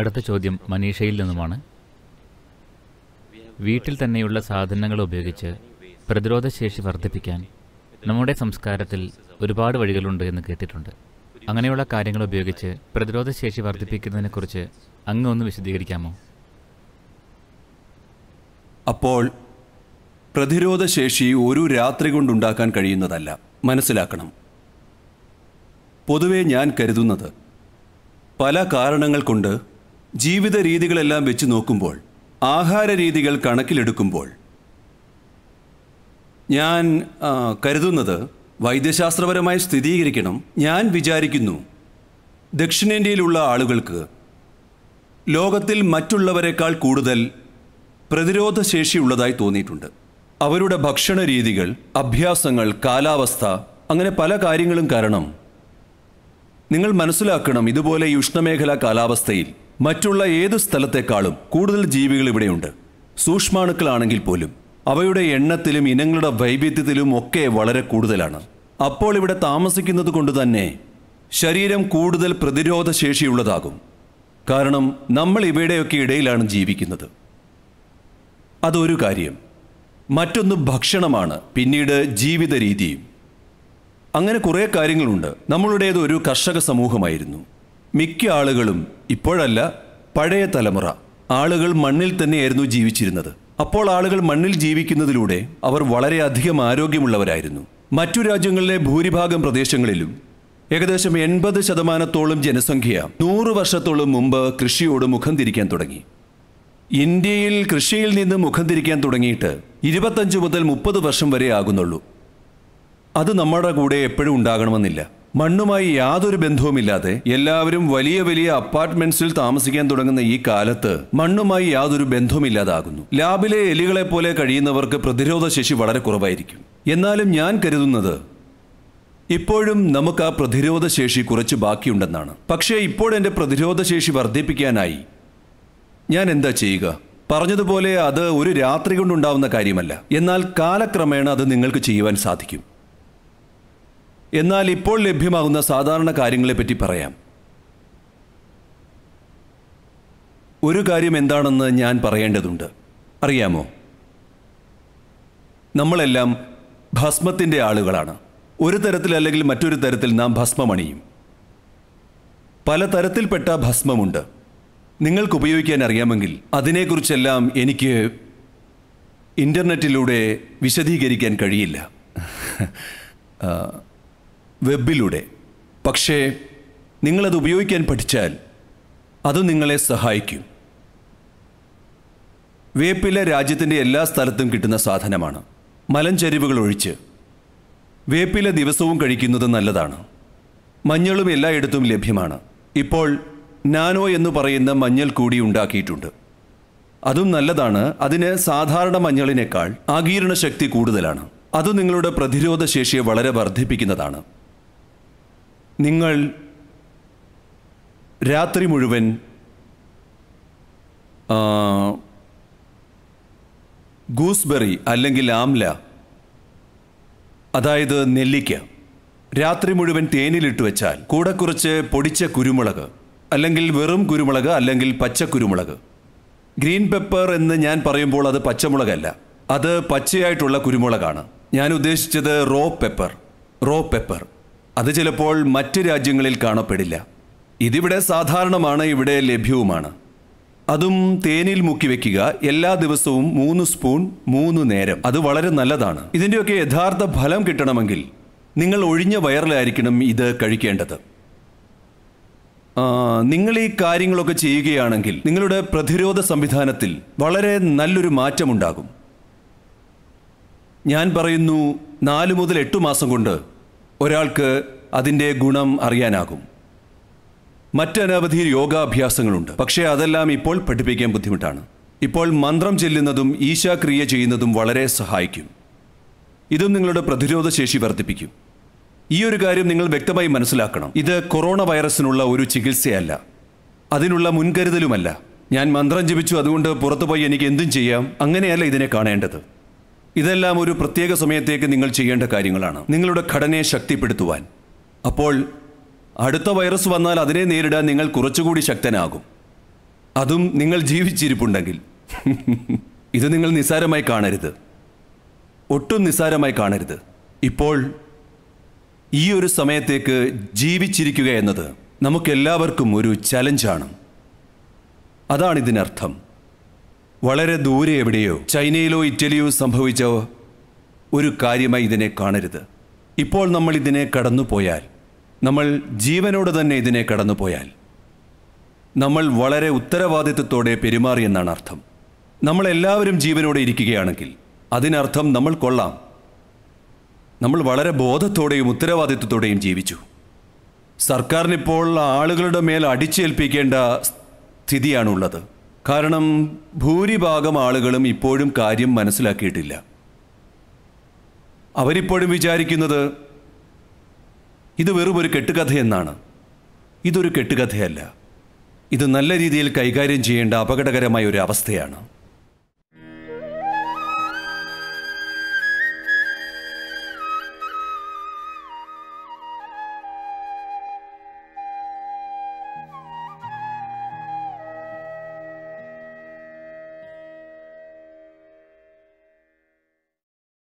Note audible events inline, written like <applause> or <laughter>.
അടുത്ത ചോദ്യം മനീഷയിൽ നിന്നുമാണ് വീട്ടിൽ തന്നെയുള്ള സാധനങ്ങൾ ഉപയോഗിച്ച് പ്രതിരോധശേഷി വർദ്ധിപ്പിക്കാൻ നമ്മുടെ സംസ്കാരത്തിൽ ഒരുപാട് വഴികളുണ്ട് എന്ന് കേട്ടിട്ടുണ്ട് അങ്ങനെയുള്ള കാര്യങ്ങൾ ഉപയോഗിച്ച് പ്രതിരോധശേഷി വർദ്ധിപ്പിക്കുന്നതിനെക്കുറിച്ച് അങ്ങ് ഒന്ന് വിശദീകരിക്കാമോ അപ്പോൾ പ്രതിരോധശേഷി ഒരു രാത്രി കൊണ്ടുണ്ടാക്കാൻ കഴിയുന്നതല്ല മനസ്സിലാക്കണം പൊതുവെ ഞാൻ കരുതുന്നത് പല കാരണങ്ങൾ കൊണ്ട് ജീവിത രീതികളെല്ലാം വെച്ച് നോക്കുമ്പോൾ ആഹാര രീതികൾ കണക്കിലെടുക്കുമ്പോൾ ഞാൻ കരുതുന്നത് വൈദ്യശാസ്ത്രപരമായി സ്ഥിരീകരിക്കണം ഞാൻ വിചാരിക്കുന്നു ദക്ഷിണേന്ത്യയിലുള്ള ആളുകൾക്ക് ലോകത്തിൽ മറ്റുള്ളവരെക്കാൾ കൂടുതൽ പ്രതിരോധ ശേഷിയുള്ളതായി തോന്നിയിട്ടുണ്ട് അവരുടെ ഭക്ഷണ രീതികൾ അഭ്യാസങ്ങൾ കാലാവസ്ഥ അങ്ങനെ പല കാര്യങ്ങളും കാരണം നിങ്ങൾ മനസ്സിലാക്കണം ഇതുപോലെ ഈ ഉഷ്ണമേഖലാ കാലാവസ്ഥയിൽ മറ്റുള്ള ഏതു സ്ഥലത്തെക്കാളും കൂടുതൽ ജീവികൾ ഇവിടെയുണ്ട് സൂക്ഷ്മാണുക്കളാണെങ്കിൽ പോലും അവയുടെ എണ്ണത്തിലും ഇനങ്ങളുടെ വൈവിധ്യത്തിലും ഒക്കെ വളരെ കൂടുതലാണ് അപ്പോൾ ഇവിടെ താമസിക്കുന്നത് കൊണ്ട് തന്നെ ശരീരം കൂടുതൽ പ്രതിരോധ ശേഷിയുള്ളതാകും കാരണം നമ്മൾ ഇവയുടെയൊക്കെ ഇടയിലാണ് ജീവിക്കുന്നത് അതൊരു കാര്യം മറ്റൊന്ന് ഭക്ഷണമാണ് പിന്നീട് ജീവിത രീതിയും അങ്ങനെ കുറേ കാര്യങ്ങളുണ്ട് നമ്മളുടേത് ഒരു കർഷക സമൂഹമായിരുന്നു മിക്ക ആളുകളും ഇപ്പോഴല്ല പഴയ തലമുറ ആളുകൾ മണ്ണിൽ തന്നെയായിരുന്നു ജീവിച്ചിരുന്നത് അപ്പോൾ ആളുകൾ മണ്ണിൽ ജീവിക്കുന്നതിലൂടെ അവർ വളരെയധികം ആരോഗ്യമുള്ളവരായിരുന്നു മറ്റു രാജ്യങ്ങളിലെ ഭൂരിഭാഗം പ്രദേശങ്ങളിലും ഏകദേശം എൺപത് ശതമാനത്തോളം ജനസംഖ്യ നൂറ് വർഷത്തോളം മുമ്പ് കൃഷിയോട് മുഖം തിരിക്കാൻ തുടങ്ങി ഇന്ത്യയിൽ കൃഷിയിൽ നിന്ന് മുഖം തിരിക്കാൻ തുടങ്ങിയിട്ട് ഇരുപത്തഞ്ച് മുതൽ മുപ്പത് വർഷം വരെ ആകുന്നുള്ളൂ അത് നമ്മുടെ കൂടെ എപ്പോഴും ഉണ്ടാകണമെന്നില്ല മണ്ണുമായി യാതൊരു ബന്ധവുമില്ലാതെ എല്ലാവരും വലിയ വലിയ അപ്പാർട്ട്മെന്റ്സിൽ താമസിക്കാൻ തുടങ്ങുന്ന ഈ കാലത്ത് മണ്ണുമായി യാതൊരു ബന്ധവുമില്ലാതാകുന്നു ലാബിലെ എലികളെ പോലെ കഴിയുന്നവർക്ക് പ്രതിരോധ ശേഷി വളരെ കുറവായിരിക്കും എന്നാലും ഞാൻ കരുതുന്നത് ഇപ്പോഴും നമുക്ക് ആ പ്രതിരോധ ശേഷി കുറച്ച് ബാക്കിയുണ്ടെന്നാണ് പക്ഷേ ഇപ്പോൾ എൻ്റെ പ്രതിരോധ ശേഷി വർദ്ധിപ്പിക്കാനായി ഞാൻ എന്താ ചെയ്യുക പറഞ്ഞതുപോലെ അത് ഒരു രാത്രി കൊണ്ടുണ്ടാവുന്ന കാര്യമല്ല എന്നാൽ കാലക്രമേണ അത് നിങ്ങൾക്ക് ചെയ്യുവാൻ സാധിക്കും എന്നാൽ ഇപ്പോൾ ലഭ്യമാകുന്ന സാധാരണ കാര്യങ്ങളെപ്പറ്റി പറയാം ഒരു കാര്യം എന്താണെന്ന് ഞാൻ പറയേണ്ടതുണ്ട് അറിയാമോ നമ്മളെല്ലാം ഭസ്മത്തിൻ്റെ ആളുകളാണ് ഒരു തരത്തിൽ അല്ലെങ്കിൽ മറ്റൊരു തരത്തിൽ നാം ഭസ്മമണിയും പല തരത്തിൽപ്പെട്ട ഭസ്മമുണ്ട് നിങ്ങൾക്ക് ഉപയോഗിക്കാൻ അറിയാമെങ്കിൽ അതിനെക്കുറിച്ചെല്ലാം എനിക്ക് ഇൻ്റർനെറ്റിലൂടെ വിശദീകരിക്കാൻ കഴിയില്ല വെബിലൂടെ പക്ഷേ നിങ്ങളത് ഉപയോഗിക്കാൻ പഠിച്ചാൽ അത് നിങ്ങളെ സഹായിക്കും വേപ്പില രാജ്യത്തിൻ്റെ എല്ലാ സ്ഥലത്തും കിട്ടുന്ന സാധനമാണ് മലഞ്ചരിവുകൾ ഒഴിച്ച് വേപ്പില ദിവസവും കഴിക്കുന്നത് നല്ലതാണ് മഞ്ഞളും എല്ലായിടത്തും ലഭ്യമാണ് ഇപ്പോൾ നാനോ എന്ന് പറയുന്ന മഞ്ഞൾ കൂടി ഉണ്ടാക്കിയിട്ടുണ്ട് അതും നല്ലതാണ് അതിന് സാധാരണ മഞ്ഞളിനേക്കാൾ ആകീരണ ശക്തി കൂടുതലാണ് അത് നിങ്ങളുടെ പ്രതിരോധ ശേഷിയെ വളരെ വർദ്ധിപ്പിക്കുന്നതാണ് നിങ്ങൾ രാത്രി മുഴുവൻ ഗൂസ്ബെറി അല്ലെങ്കിൽ ആംല അതായത് നെല്ലിക്ക രാത്രി മുഴുവൻ തേനിലിട്ട് വെച്ചാൽ കൂടെ കുറച്ച് പൊടിച്ച കുരുമുളക് അല്ലെങ്കിൽ വെറും കുരുമുളക് അല്ലെങ്കിൽ പച്ച കുരുമുളക് ഗ്രീൻ പെപ്പർ എന്ന് ഞാൻ പറയുമ്പോൾ അത് പച്ചമുളകല്ല അത് പച്ചയായിട്ടുള്ള കുരുമുളകാണ് ഞാൻ ഉദ്ദേശിച്ചത് റോ പെപ്പർ റോ പെപ്പർ അത് ചിലപ്പോൾ മറ്റ് രാജ്യങ്ങളിൽ കാണപ്പെടില്ല ഇതിവിടെ സാധാരണമാണ് ഇവിടെ ലഭ്യവുമാണ് അതും തേനിൽ മുക്കി വെക്കുക എല്ലാ ദിവസവും മൂന്ന് സ്പൂൺ മൂന്ന് നേരം അത് വളരെ നല്ലതാണ് ഇതിൻ്റെയൊക്കെ യഥാർത്ഥ ഫലം കിട്ടണമെങ്കിൽ നിങ്ങൾ ഒഴിഞ്ഞ വയറിലായിരിക്കണം ഇത് കഴിക്കേണ്ടത് നിങ്ങൾ ഈ കാര്യങ്ങളൊക്കെ ചെയ്യുകയാണെങ്കിൽ നിങ്ങളുടെ പ്രതിരോധ സംവിധാനത്തിൽ വളരെ നല്ലൊരു മാറ്റമുണ്ടാകും ഞാൻ പറയുന്നു നാല് മുതൽ എട്ട് മാസം കൊണ്ട് ഒരാൾക്ക് അതിൻ്റെ ഗുണം അറിയാനാകും മറ്റനവധി യോഗാഭ്യാസങ്ങളുണ്ട് പക്ഷേ അതെല്ലാം ഇപ്പോൾ പഠിപ്പിക്കാൻ ബുദ്ധിമുട്ടാണ് ഇപ്പോൾ മന്ത്രം ചെല്ലുന്നതും ഈശാക്രിയ ചെയ്യുന്നതും വളരെ സഹായിക്കും ഇതും നിങ്ങളുടെ പ്രതിരോധ ശേഷി വർദ്ധിപ്പിക്കും ഈ ഒരു കാര്യം നിങ്ങൾ വ്യക്തമായി മനസ്സിലാക്കണം ഇത് കൊറോണ വൈറസിനുള്ള ഒരു ചികിത്സയല്ല അതിനുള്ള മുൻകരുതലുമല്ല ഞാൻ മന്ത്രം ജപിച്ചു അതുകൊണ്ട് പുറത്തുപോയി എനിക്ക് എന്തും ചെയ്യാം അങ്ങനെയല്ല ഇതിനെ കാണേണ്ടത് ഇതെല്ലാം ഒരു പ്രത്യേക സമയത്തേക്ക് നിങ്ങൾ ചെയ്യേണ്ട കാര്യങ്ങളാണ് നിങ്ങളുടെ ഘടനയെ ശക്തിപ്പെടുത്തുവാൻ അപ്പോൾ അടുത്ത വൈറസ് വന്നാൽ അതിനെ നേരിടാൻ നിങ്ങൾ കുറച്ചുകൂടി ശക്തനാകും അതും നിങ്ങൾ ജീവിച്ചിരിപ്പുണ്ടെങ്കിൽ <laughs> ഇത് നിങ്ങൾ നിസ്സാരമായി കാണരുത് ഒട്ടും നിസ്സാരമായി കാണരുത് ഇപ്പോൾ ഈ ഒരു സമയത്തേക്ക് ജീവിച്ചിരിക്കുക എന്നത് നമുക്കെല്ലാവർക്കും ഒരു ചലഞ്ചാണ് അതാണ് ഇതിനർത്ഥം വളരെ ദൂരെ എവിടെയോ ചൈനയിലോ ഇറ്റലിയോ സംഭവിച്ച ഒരു കാര്യമായി ഇതിനെ കാണരുത് ഇപ്പോൾ നമ്മൾ ഇതിനെ കടന്നുപോയാൽ നമ്മൾ ജീവനോട് തന്നെ ഇതിനെ കടന്നുപോയാൽ നമ്മൾ വളരെ ഉത്തരവാദിത്വത്തോടെ പെരുമാറി എന്നാണ് അർത്ഥം നമ്മളെല്ലാവരും ജീവനോടെ ഇരിക്കുകയാണെങ്കിൽ അതിനർത്ഥം നമ്മൾ കൊള്ളാം നമ്മൾ വളരെ ബോധത്തോടെയും ഉത്തരവാദിത്വത്തോടെയും ജീവിച്ചു സർക്കാരിനിപ്പോൾ ആളുകളുടെ മേൽ അടിച്ചേൽപ്പിക്കേണ്ട സ്ഥിതിയാണുള്ളത് കാരണം ഭൂരിഭാഗം ആളുകളും ഇപ്പോഴും കാര്യം മനസ്സിലാക്കിയിട്ടില്ല അവരിപ്പോഴും വിചാരിക്കുന്നത് ഇത് വെറും ഒരു കെട്ടുകഥയെന്നാണ് ഇതൊരു കെട്ടുകഥയല്ല ഇത് നല്ല രീതിയിൽ കൈകാര്യം ചെയ്യേണ്ട അപകടകരമായ ഒരു അവസ്ഥയാണ്